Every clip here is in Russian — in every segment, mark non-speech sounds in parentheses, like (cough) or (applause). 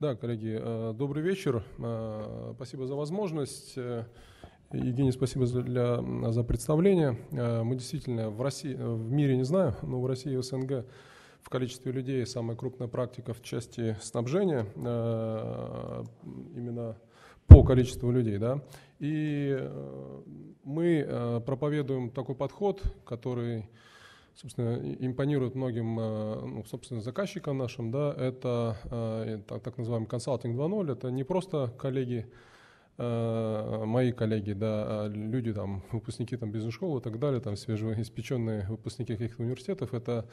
Да, коллеги, э, добрый вечер. Э, спасибо за возможность. Э, Евгений, спасибо за, для, за представление. Мы действительно в России, в мире не знаю, но в России и СНГ в количестве людей самая крупная практика в части снабжения именно по количеству людей. Да? И мы проповедуем такой подход, который собственно, импонирует многим, э, ну, собственно, заказчикам нашим, да, это э, так, называемый консалтинг 2.0, это не просто коллеги, э, мои коллеги, да, а люди там, выпускники там бизнес-школы и так далее, там свежеиспеченные выпускники каких-то университетов, это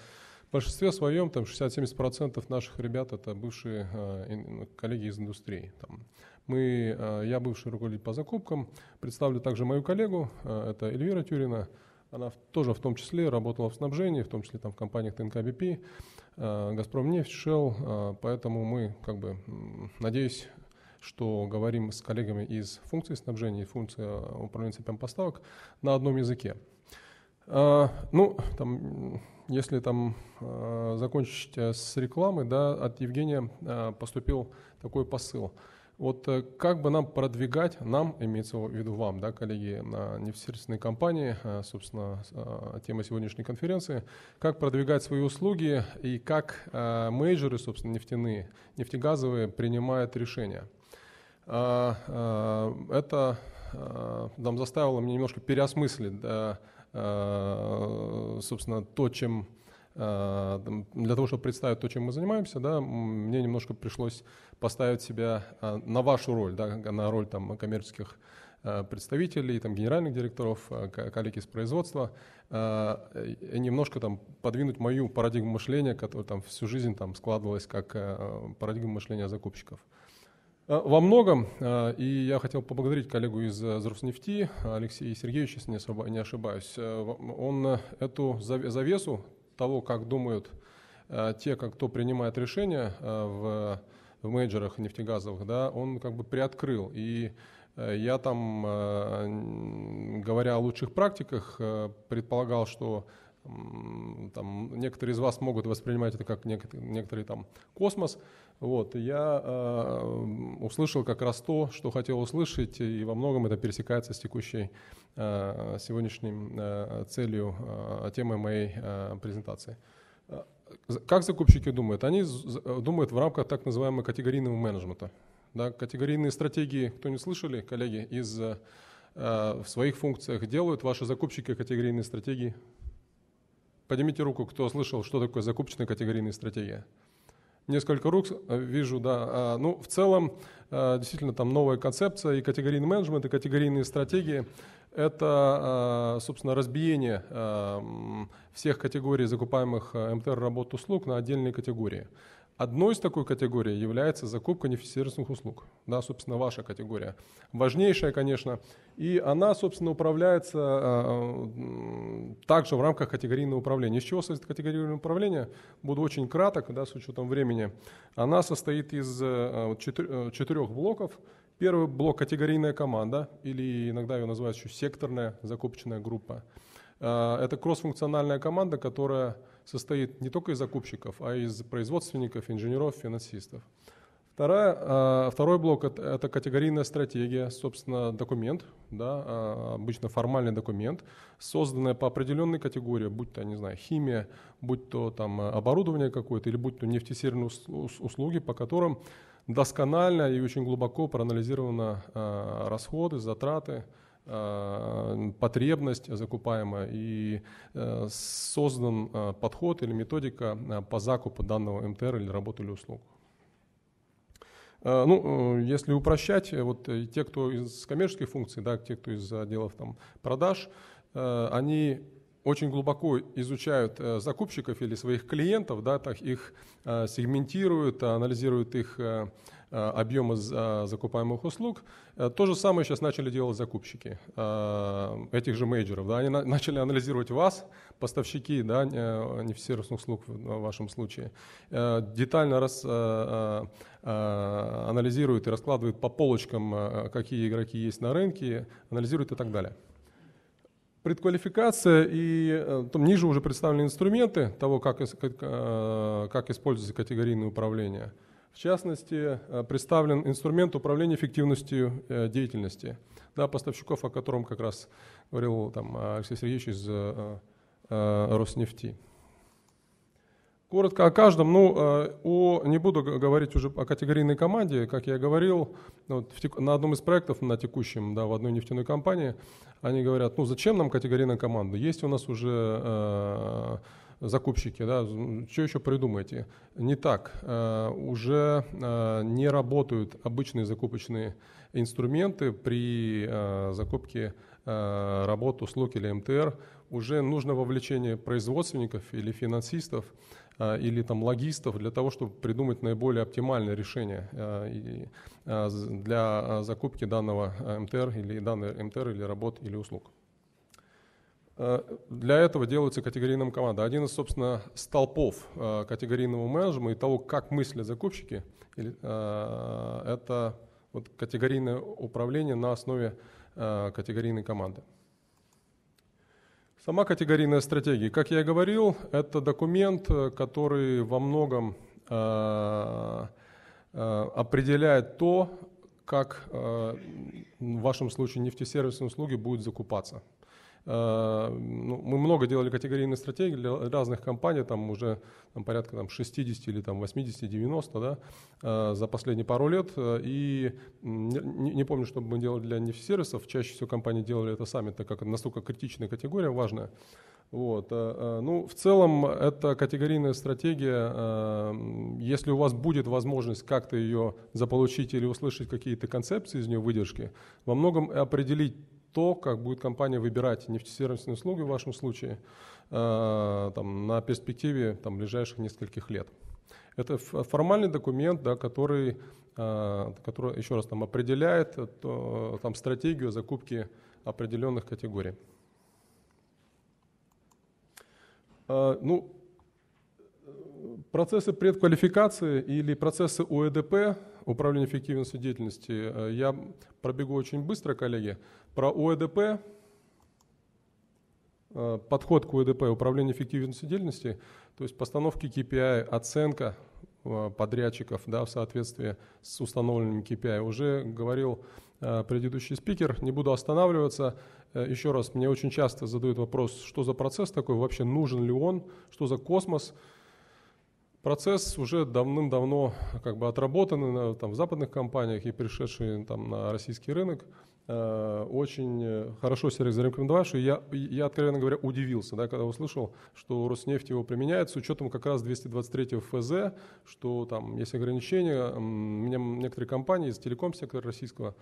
в большинстве своем там 60-70% наших ребят это бывшие ну, коллеги из индустрии. Там. Мы, я бывший руководитель по закупкам, представлю также мою коллегу, это Эльвира Тюрина, она тоже в том числе работала в снабжении, в том числе там в компаниях ТНК БП, Нефть, Shell, поэтому мы, как бы, надеюсь, что говорим с коллегами из функции снабжения и функции э, управления цепями поставок на одном языке. А, ну, там, если там э, закончить э, с рекламы, да, от Евгения поступил такой посыл – вот э, как бы нам продвигать, нам, имеется в виду вам, да, коллеги, на э, нефтесервисные компании, э, собственно, тема сегодняшней конференции, как продвигать свои услуги и как менеджеры, собственно, нефтяные, нефтегазовые принимают решения. Это там, заставило меня немножко переосмыслить, да, собственно, то, чем Э, для того, чтобы представить то, чем мы занимаемся, да, мне немножко пришлось поставить себя э, на вашу роль, да, на роль там, коммерческих э, представителей, там, генеральных директоров, коллег из производства, и немножко там подвинуть мою парадигму мышления, которая там всю жизнь там складывалась как парадигма мышления закупщиков. Во многом, и я хотел поблагодарить коллегу из Роснефти, Алексея Сергеевича, если не ошибаюсь, он эту завесу того, как думают э, те, кто принимает решения э, в, в менеджерах нефтегазовых, да, он как бы приоткрыл. И э, я там, говоря о лучших практиках, предполагал, что там, некоторые из вас могут воспринимать это как некоторый, некоторый там космос. Вот, я э, услышал как раз то, что хотел услышать, и во многом это пересекается с текущей э, сегодняшней э, целью э, темы моей э, презентации. Э, как закупщики думают? Они думают в рамках так называемого категорийного менеджмента. Да, категорийные стратегии, кто не слышали, коллеги, из, э, в своих функциях делают ваши закупщики категорийные стратегии? Поднимите руку, кто слышал, что такое закупочная категорийная стратегия. Несколько рук э, вижу, да. А, ну, в целом, э, действительно, там новая концепция и категорийный менеджмент, и категорийные стратегии – это, а, собственно, разбиение эм, всех категорий закупаемых э, МТР работ услуг на отдельные категории – Одной из такой категории является закупка нефтесервисных услуг. Да, собственно, ваша категория. Важнейшая, конечно. И она, собственно, управляется э, э, также в рамках категорийного управления. Из чего состоит категорийное управление? Буду очень краток, да, с учетом времени. Она состоит из э, четыр, э, четырех блоков. Первый блок – категорийная команда, или иногда ее называют еще секторная закупочная группа. Э, это кроссфункциональная команда, которая состоит не только из закупщиков, а из производственников, инженеров, финансистов. Вторая, а, второй блок – это категорийная стратегия, собственно, документ, да, а, обычно формальный документ, созданный по определенной категории, будь то, не знаю, химия, будь то там оборудование какое-то или будь то нефтесерные услуги, по которым досконально и очень глубоко проанализированы а, расходы, затраты, Э, потребность закупаемая и э, создан э, подход или методика по закупу данного МТР или работы или услуг. Ну, если упрощать, вот те, кто из коммерческих функций, да, те, кто из отделов там, продаж, они очень глубоко изучают э, закупщиков или своих клиентов, да, так их э, сегментируют, анализируют их э, объемы закупаемых услуг. То же самое сейчас начали делать закупщики этих же менеджеров, Да? Они начали анализировать вас, поставщики, да, не все сервисных услуг в вашем случае, детально рас, анализируют и раскладывают по полочкам, какие игроки есть на рынке, анализируют и так далее. Предквалификация и э, там ниже уже представлены инструменты того, как, как, э, как используется категорийное управление. В частности, э, представлен инструмент управления эффективностью деятельности да, поставщиков, о котором как раз говорил там, Алексей Сергеевич из Роснефти. Коротко о каждом. Ну, э, о, не буду говорить уже о категорийной команде. Как я говорил, вот в на одном из проектов, на текущем, да, в одной нефтяной компании, они говорят, ну, зачем нам категорийная команда? Есть у нас уже э, закупщики, да, что еще придумаете? Не так. Э, уже э, не работают обычные закупочные инструменты при э, закупке Э, работу услуг или МТР, уже нужно вовлечение производственников или финансистов э, или там логистов для того, чтобы придумать наиболее оптимальное решение э, для закупки данного МТР или данной МТР или работ или услуг. Для этого делается категорийная команда. Один из, собственно, столпов категорийного менеджмента и того, как мыслят закупщики, это вот категорийное управление на основе Э, категорийной команды. Сама категорийная стратегия, как я и говорил, это документ, который во многом э, э, определяет то, как в вашем случае нефтесервисные услуги будут закупаться – Э, ну, мы много делали категорийные стратегии для разных компаний, там уже там, порядка там, 60 или там, 80-90 да, э, за последние пару лет. Э, и не, не помню, что мы делали для нефтесервисов. Чаще всего компании делали это сами, так как настолько критичная категория, важная. Вот. Ну, в целом, это категорийная стратегия. Если у вас будет возможность как-то ее заполучить или услышать какие-то концепции из нее, выдержки, во многом определить то, как будет компания выбирать нефтесервисные услуги в вашем случае э, там, на перспективе там, ближайших нескольких лет. Это формальный документ, да, который, э, который еще раз там, определяет э, то, там, стратегию закупки определенных категорий. ну, Процессы предквалификации или процессы УЭДП управления эффективностью деятельности, э, я пробегу очень быстро, коллеги. Про УЭДП э, подход к УЭДП управление эффективностью деятельности, то есть постановки KPI, оценка э, подрядчиков да, в соответствии с установленными KPI. Уже говорил предыдущий спикер, не буду останавливаться. Еще раз, мне очень часто задают вопрос, что за процесс такой, вообще нужен ли он, что за космос – процесс уже давным-давно как бы отработанный там, в западных компаниях и пришедший там, на российский рынок э, очень хорошо себя зарекомендовавший. Я, я, откровенно говоря, удивился, да, когда услышал, что Роснефть его применяет с учетом как раз 223 ФЗ, что там есть ограничения. Мне некоторые компании из телеком-сектора российского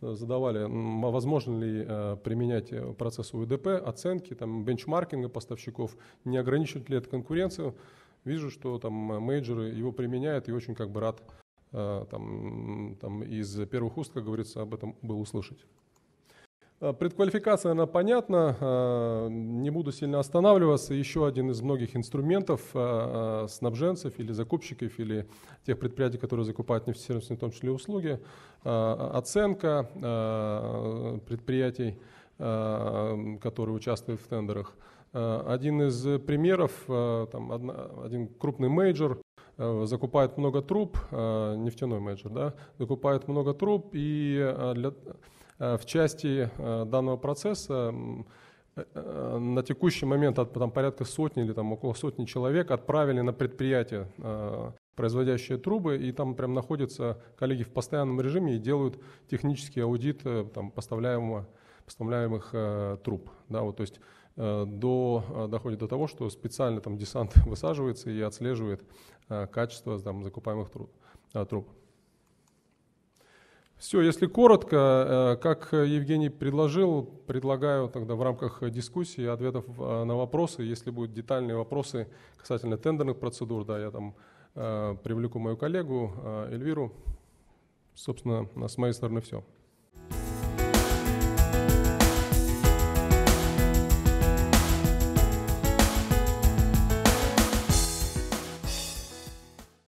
э, задавали, а возможно ли э, применять процесс УДП, оценки, там, бенчмаркинга поставщиков, не ограничивает ли это конкуренцию вижу, что там менеджеры его применяют и очень как бы рад э, там, там из первых уст, как говорится, об этом был услышать. Э, предквалификация, она понятна, э, не буду сильно останавливаться. Еще один из многих инструментов снабженцев или закупщиков, или тех предприятий, которые закупают нефтесервисные, в том числе услуги, оценка предприятий, которые участвуют в тендерах – Э, один из э, примеров, э, там, одна, один крупный мейджор закупает много труб, нефтяной мейджор, да, закупает много труб, и для, в части данного процесса на текущий момент от, там, порядка сотни или там, около сотни человек отправили на предприятие, производящие трубы, и там прям находятся коллеги в постоянном режиме и делают технический аудит там, поставляемого вставляемых э, труб. Да, вот, то есть э, до, э, доходит до того, что специально там десант (laughs) высаживается и отслеживает э, качество там, закупаемых труб. Э, труб. Все, если коротко, э, как Евгений предложил, предлагаю тогда в рамках дискуссии ответов э, на вопросы. Если будут детальные вопросы касательно тендерных процедур, да, я там привлеку мою коллегу Эльвиру. Собственно, с моей стороны все.